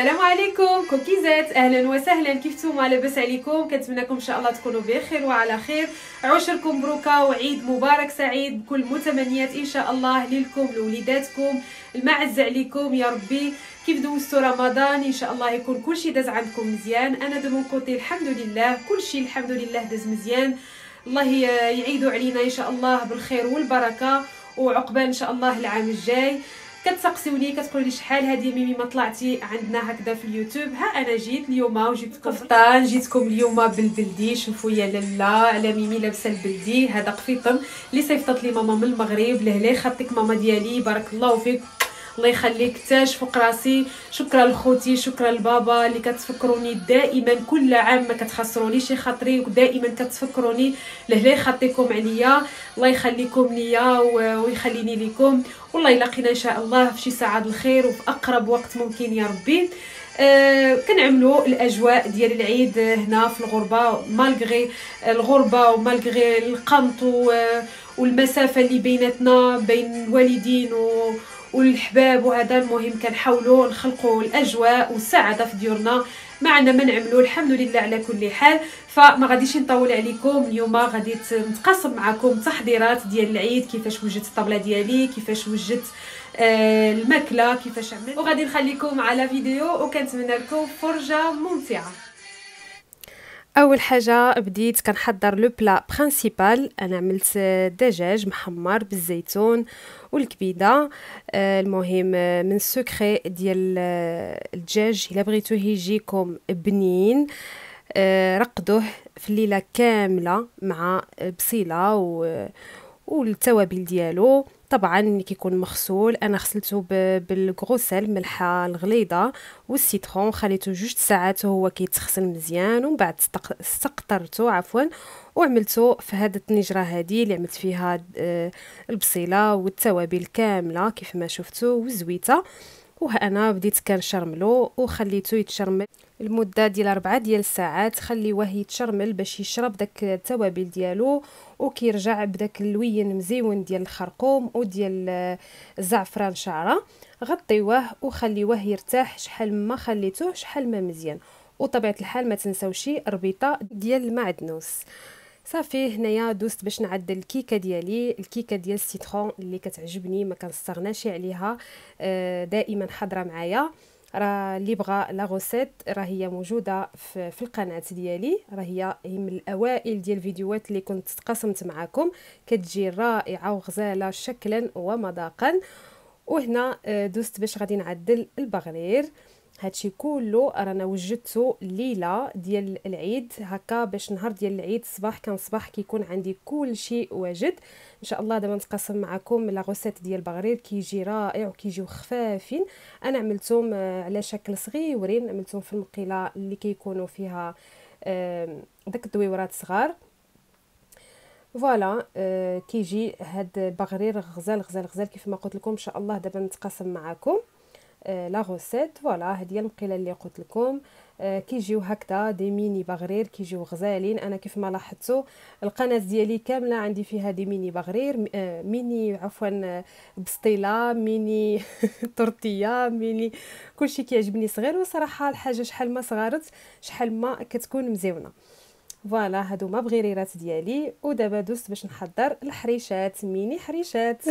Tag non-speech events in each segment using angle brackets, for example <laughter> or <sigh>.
السلام عليكم كوكيزات اهلا وسهلا كيف نتوما لاباس عليكم كنتمناكم ان شاء الله تكونوا بخير وعلى خير عشركم مبروكه وعيد مبارك سعيد بكل متمنيات ان شاء الله ليكم لوليداتكم المعز عليكم يا ربي كيف دوزتوا رمضان ان شاء الله يكون كلشي داز عندكم مزيان انا دو كوتي الحمد لله كلشي الحمد لله داز مزيان الله يعيدوا علينا ان شاء الله بالخير والبركه وعقبال ان شاء الله العام الجاي كتسقسيوني كتقولوا لي شحال هذه ميمي ما طلعتي عندنا هكذا في اليوتيوب ها انا جيت اليوم وجبت قفطان جيتكم اليوم بالبلدي شوفوا يا لالا على ميمي لابسه البلدي هذا قفيطم اللي صيفطت لي ماما من المغرب لهلا خطيك ماما ديالي بارك الله فيك الله يخليك تاج فوق راسي شكرا لخوتي شكرا لبابا اللي كتفكروني دائما كل عام ما كتخسرونيش خاطري ودائما كتفكروني لهلا يخطيكم عليا الله يخليكم ليا ويخليني لكم والله يلاقينا ان شاء الله في شي سعاد الخير وفي اقرب وقت ممكن يا ربي أه كنعملوا الاجواء ديال العيد هنا في الغربه مالغري الغربه ومالغري القنط والمسافه اللي بيناتنا بين الوالدين و والحباب وهذا المهم كنحاولوا نخلقوا الاجواء والسعاده في ديورنا ما عندنا ما نعملوا الحمد لله على كل حال فما غاديش نطول عليكم اليوم غادي نتقاسم معكم تحضيرات ديال العيد كيفاش وجدت الطبله ديالي كيفاش وجدت آه الماكله كيفاش عملت وغادي نخليكم على فيديو وكنتمنى لكم فرجه ممتعه اول حاجه بديت كنحضر لو بلا برينسيبال انا عملت دجاج محمر بالزيتون والكبيده آه، المهم آه، من السكري ديال آه، الدجاج الا بغيتوه يجيكم بنين رقدوه في الليله كامله مع بصيله و والتوابل ديالو طبعا كيكون مغسول انا غسلته بالكرو سال ملحه الغليظه والسيترون خليته جوج ساعات وهو كيتغسل مزيان ومن بعد استقطرته عفوا وعملته في هاد الطنجره هادي اللي عملت فيها آه، البصيله والتوابل كامله كيف ما شفتوا والزويته وهنا انا بديت كنشرملو وخليته يتشرمل المده ديال 4 ديال الساعات خليوه يتشرمل باش يشرب داك التوابل ديالو وكيرجع بداك اللوين مزيون ديال الخرقوم وديال الزعفران شعره غطيوه وخليوه يرتاح شحال ما خليتوه شحال ما مزيان وطبيعه الحال ما تنساوش ربيطة ديال المعدنوس صافي هنايا دوزت باش نعدل الكيكه ديالي الكيكه ديال السيترون اللي كتعجبني ما كنستغناش عليها آه، دائما حاضره معايا راه اللي بغى لا غوسيت راه هي موجوده في, في القناه ديالي راه هي من الاوائل ديال الفيديوهات اللي كنت تقاسمت معكم كتجي رائعه وغزاله شكلا ومذاقا وهنا آه، دوزت باش غادي نعدل البغرير هادشي كله رانا وجدته ليلة ديال العيد هكا باش نهار ديال العيد صباح كان صباح كيكون عندي كل شيء واجد ان شاء الله دابا نتقاسم معكم لا غوسيت ديال بغرير كيجي رائع وكيجيو خفافين انا عملتهم آه، على شكل صغيورين عملتهم في المقيله اللي كيكونوا فيها داك الدويورات صغار فوالا آه، كيجي هاد بغرير غزال غزال غزال كيف ما قلت لكم ان شاء الله دابا نتقاسم معكم آه، لا غوسيت فوالا هذه هي المقيله اللي قلت لكم آه، كيجيو هكذا دي ميني بغرير كيجيو غزالين انا كيف ما لاحظتوا القناه ديالي كامله عندي فيها دي ميني بغرير آه، ميني عفوا بسطيله ميني طرطيه <laughs> ميني كلشي كيعجبني صغير وصراحه الحاجه شحال ما صغرت شحال ما كتكون مزيونه فوالا هادو ما بغريرات ديالي ودابا دوزت باش نحضر الحريشات ميني حريشات <laughs>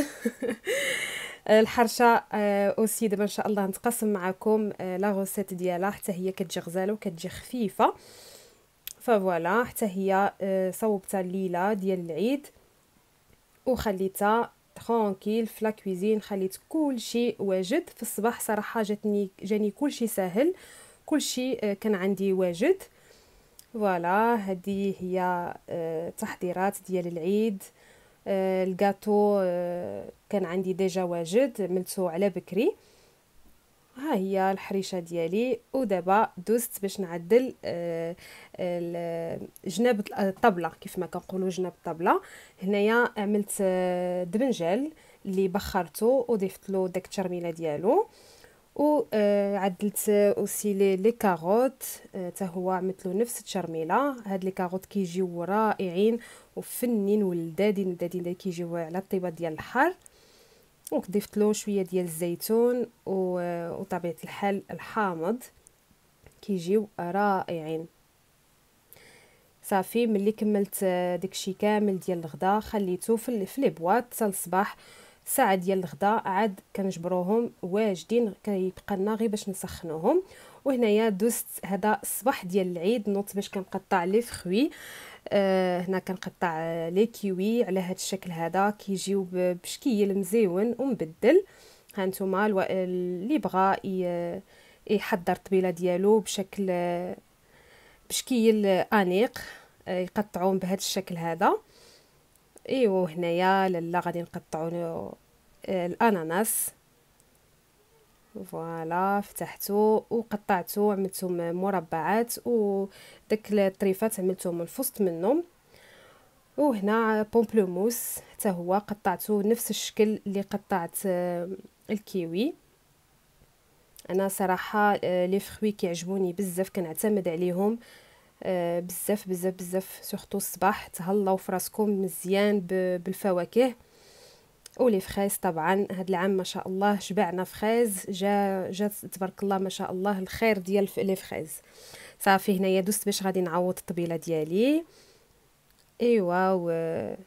الحرشه آه، اوسي دابا ان شاء الله نتقاسم معكم آه، لا غوسيت ديالها حتى هي كتجي غزاله وكتجي خفيفه فوالا حتى هي آه، صوبتها الليله ديال العيد وخليتها ترونكيل في لا كوزين خليت كلشي واجد في الصباح صراحه جاتني جاني كلشي ساهل كلشي كان عندي واجد فوالا هذه هي التحضيرات ديال العيد آه، الكاتو آه، كان عندي ديجا واجد ملتو على بكري ها هي الحريشه ديالي ودابا دوزت باش نعدل آه، جناب الطبله كيف ما كنقولوا جناب الطبله هنايا عملت دبنجال اللي بخرته وضفت له داك الترميله ديالو وعدلت آه، اوسي لي لي كاروت حتى آه، هو مثلو نفس التشرميله هاد لي كاروت كيجيو رائعين وفنين ولدادين اللي كيجيو على الطيبه ديال الحر وضفت له شويه ديال الزيتون آه، وطبيعه الحال الحامض كيجيو رائعين صافي ملي كملت داكشي كامل ديال الغدا خليته في لي بواط حتى الصباح ساعه ديال الغداء عاد كنجبروهم واجدين كيبقى لنا غير باش نسخنوهم وهنايا دوزت هذا الصباح ديال العيد نوت باش كنقطع لي فخوي آه هنا كنقطع لي كيوي على هذا الشكل هذا كيجيو بشكيل مزيون ومبدل هانتوما اللي بغى يحضر الطبيله ديالو بشكل بشكيل انيق آه، يقطعوهم بهذا الشكل هذا ايوا هنايا لالا غادي نقطعوا آه، الاناناس فوالا فتحتو وقطعتو عملتهم مربعات وداك الطريفات عملتهم من الفسط منهم وهنا بومبلوموس حتى هو قطعته نفس الشكل اللي قطعت آه، الكيوي انا صراحه آه، لي فروي كيعجبوني بزاف كنعتمد عليهم آه، بزاف بزاف بزاف سورتو الصباح تهلاو في راسكم مزيان بالفواكه ولي فخيز طبعا هاد العام ما شاء الله شبعنا فخيز جا جات تبارك الله ما شاء الله الخير ديال لي فخيز صافي هنايا دوست باش غادي نعوض الطبيله ديالي ايوا و...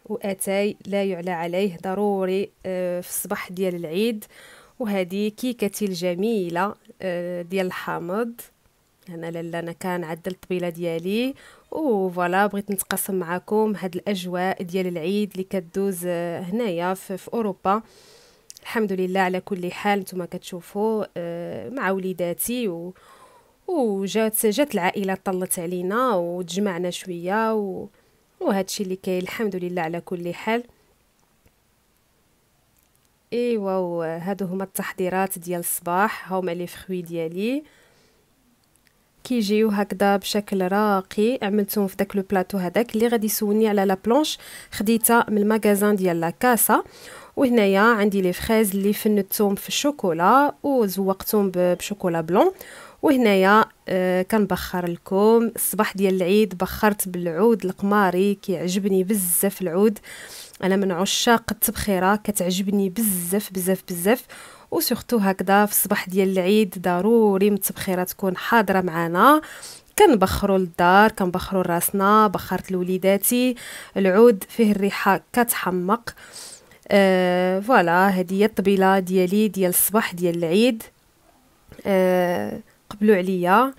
واتاي لا يعلى عليه ضروري آه، في الصباح ديال العيد وهذه كيكتي الجميله آه، ديال الحامض انا لالا انا كان عدلت الطبيله ديالي وفوالا بغيت نتقاسم معكم هاد الاجواء ديال العيد اللي كدوز آه، هنايا في, في اوروبا الحمد لله على كل حال نتوما كتشوفوا آه، مع وليداتي و وجات جات العائله طلت علينا وتجمعنا شويه و وهذا الشيء اللي كاين الحمد لله على كل حال ايوا هادو هما التحضيرات ديال الصباح هما لي فخوي ديالي كيجيو هكذا بشكل راقي عملتهم في داك لو بلاطو هذاك اللي غادي يسولني على لا بلونش خديتها من المغازان ديال لا كاسا وهنايا عندي لي فريز اللي فنتهم في الشوكولا وزوقتهم بشوكولا بلون وهنايا آه، كنبخر لكم الصباح ديال العيد بخرت بالعود القماري كيعجبني بزاف العود انا من عشاق التبخيره كتعجبني بزاف بزاف بزاف وسورتو هكذا في الصباح ديال العيد ضروري متبخيره تكون حاضره معنا كنبخروا للدار كنبخروا راسنا بخرت لوليداتي العود فيه الريحه كتحمق آه فوالا هذه هي الطبيله ديالي ديال الصباح ديال العيد آه قبلوا عليا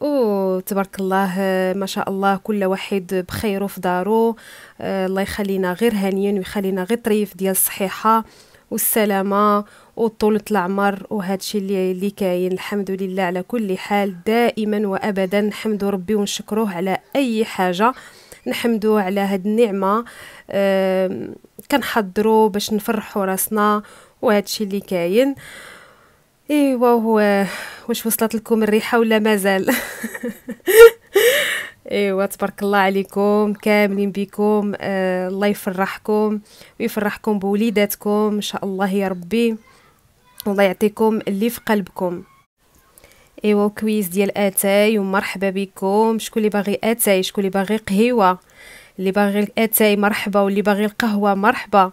وتبارك الله آه، ما شاء الله كل واحد بخير في دارو آه الله يخلينا غير هانيين ويخلينا غير طريف ديال الصحيحه والسلامه وطولة العمر وهادشي اللي اللي كاين الحمد لله على كل حال دائما وابدا نحمد ربي ونشكروه على اي حاجه نحمدو على هاد النعمه أه كنحضروا باش نفرحوا راسنا وهادشي اللي كاين ايوا واش وصلت لكم الريحه ولا مازال <laughs> ايوا تبارك الله عليكم كاملين بكم آه الله يفرحكم ويفرحكم بوليداتكم ان شاء الله يا ربي الله يعطيكم اللي في قلبكم ايوا كويس ديال اتاي ومرحبا بكم شكون اللي باغي اتاي شكون اللي باغي قهيوه اللي باغي الاتاي مرحبا واللي باغي القهوه مرحبا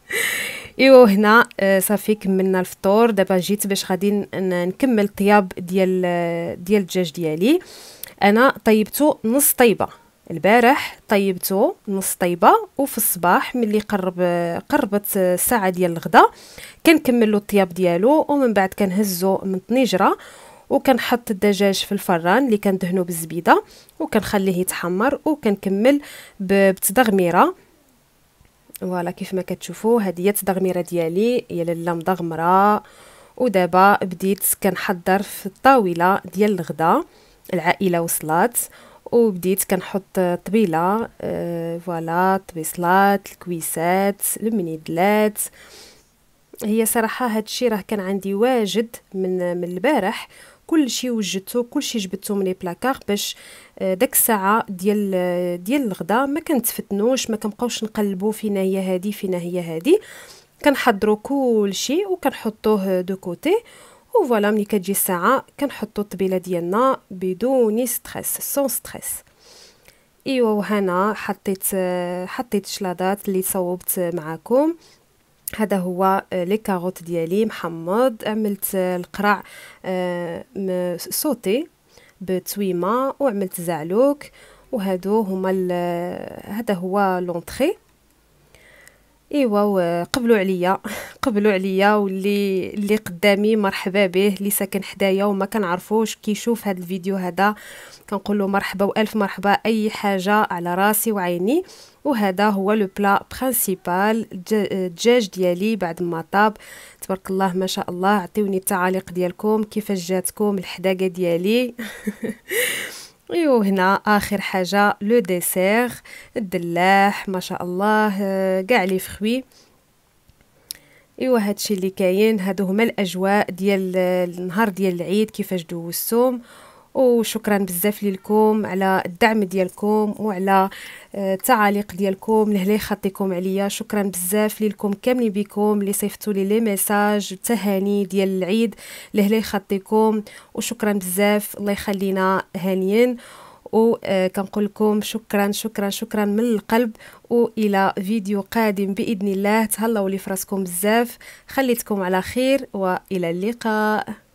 <laughs> ايوا هنا آه، صافي كملنا الفطور دابا جيت باش غادي نكمل الطياب ديال آه، ديال الدجاج ديالي انا طيبته نص طيبه البارح طيبته نص طيبه وفي الصباح ملي قرب قربت الساعه ديال الغدا كنكمل له الطياب ديالو ومن بعد كنهزو من الطنجره وكنحط الدجاج في الفران اللي كندهنو بالزبيده وكنخليه يتحمر وكنكمل بالتدغميره فوالا كيف ما كتشوفوا هذه هي التدغميره ديالي يا لاله مدغمره ودابا بديت كنحضر في الطاوله ديال الغدا العائله وصلات وبديت كنحط طبيله آه، فوالا طبيصلات الكويسات المنيدلات هي صراحه هادشي راه كان عندي واجد من من البارح كلشي وجدته كلشي جبدتو من بلاكار باش آه، داك الساعه ديال ديال الغداء ما كنتفتنوش ما كنبقاوش نقلبوا فينا هي هادي فينا هي هادي كنحضروا كلشي وكنحطوه دو كوتي وفوالا ملي كتجي الساعه كنحطو الطبيله ديالنا بدون ستريس سون ستريس ايوا وهنا حطيت حطيت شلاضات اللي صوبت معاكم هذا هو لي كاروت ديالي محمض عملت القرع صوتي بتويمه وعملت زعلوك وهادو هما هذا هو لونطري ايوا قبلوا عليا <laughs> قبلوا عليا واللي اللي قدامي مرحبا به اللي ساكن حدايا وما كنعرفوش كيشوف هذا الفيديو هذا كنقول له مرحبا والف مرحبا اي حاجه على راسي وعيني وهذا هو لو بلا برينسيبال الدجاج ديالي بعد ما طاب تبارك الله ما شاء الله عطيوني التعاليق ديالكم كيفاش جاتكم الحداقه ديالي <laughs> وهنا اخر حاجه لو ديسير الدلاح ما شاء الله آه، كاع لي فخوي ايوا هادشي اللي كاين هادو هما الاجواء ديال آه، النهار ديال العيد كيفاش دوزتهم دو وشكرا بزاف لكم على الدعم ديالكم وعلى آه، التعاليق ديالكم لهلا خطيكم عليا شكرا بزاف لكم كاملين بكم اللي صيفطوا لي لي ميساج التهاني ديال العيد لهلا خطيكم وشكرا بزاف الله يخلينا هانيين وكنقول آه، لكم شكرا شكرا شكرا من القلب والى فيديو قادم باذن الله تهلاو لي فراسكم بزاف خليتكم على خير والى اللقاء